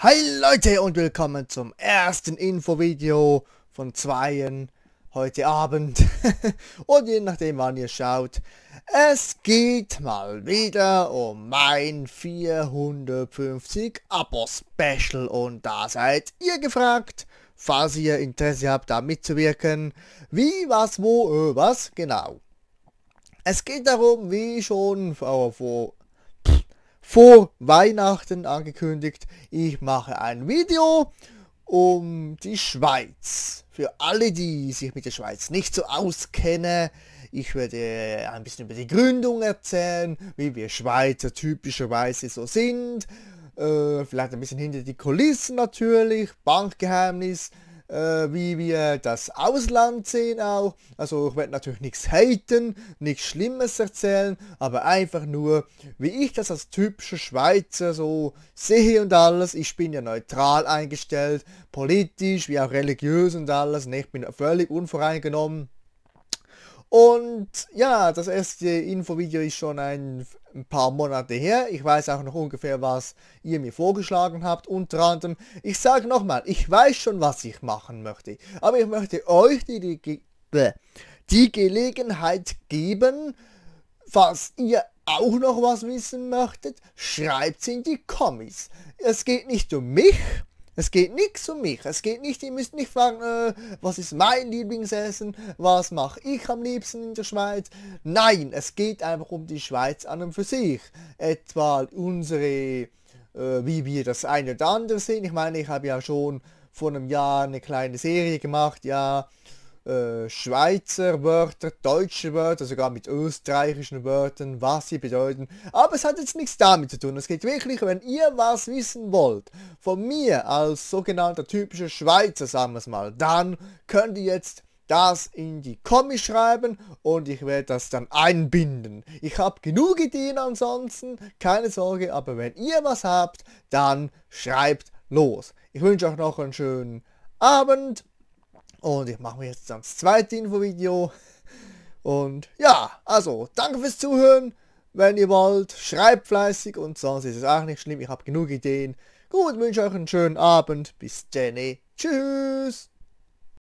Hi Leute und willkommen zum ersten Infovideo von zweien heute Abend und je nachdem wann ihr schaut. Es geht mal wieder um mein 450 Abo Special und da seid ihr gefragt, falls ihr Interesse habt da mitzuwirken, wie, was, wo, äh, was, genau. Es geht darum, wie schon vor, vor vor Weihnachten angekündigt, ich mache ein Video um die Schweiz. Für alle, die sich mit der Schweiz nicht so auskennen, ich werde ein bisschen über die Gründung erzählen, wie wir Schweizer typischerweise so sind. Äh, vielleicht ein bisschen hinter die Kulissen natürlich, Bankgeheimnis, äh, wie wir das Ausland sehen auch. Also ich werde natürlich nichts haten, nichts Schlimmes erzählen, aber einfach nur, wie ich das als typischer Schweizer so sehe und alles. Ich bin ja neutral eingestellt, politisch wie auch religiös und alles. Und ne? ich bin völlig unvoreingenommen und ja, das erste Infovideo ist schon ein, ein, paar Monate her. Ich weiß auch noch ungefähr, was ihr mir vorgeschlagen habt. Unter anderem, ich sage nochmal, ich weiß schon, was ich machen möchte. Aber ich möchte euch die, die, die Gelegenheit geben, falls ihr auch noch was wissen möchtet, schreibt's in die Kommis. Es geht nicht um mich, es geht nichts um mich. Es geht nicht, ihr müsst nicht fragen, äh, was ist mein Lieblingsessen, was mache ich am liebsten in der Schweiz. Nein, es geht einfach um die Schweiz an und für sich. Etwa unsere, äh, wie wir das eine oder andere sehen. Ich meine, ich habe ja schon vor einem Jahr eine kleine Serie gemacht, ja, äh, Schweizer Wörter, deutsche Wörter, sogar mit österreichischen Wörtern, was sie bedeuten. Aber es hat jetzt nichts damit zu tun. Es geht wirklich, wenn ihr was wissen wollt, von mir als sogenannter typischer Schweizer, sagen wir es mal, dann könnt ihr jetzt das in die Kommis schreiben und ich werde das dann einbinden. Ich habe genug Ideen ansonsten, keine Sorge, aber wenn ihr was habt, dann schreibt los. Ich wünsche euch noch einen schönen Abend. Und ich mache mir jetzt dann das zweite Infovideo. Und ja, also danke fürs Zuhören. Wenn ihr wollt, schreibt fleißig und sonst ist es auch nicht schlimm. Ich habe genug Ideen. Gut, wünsche euch einen schönen Abend. Bis Jenny. Tschüss.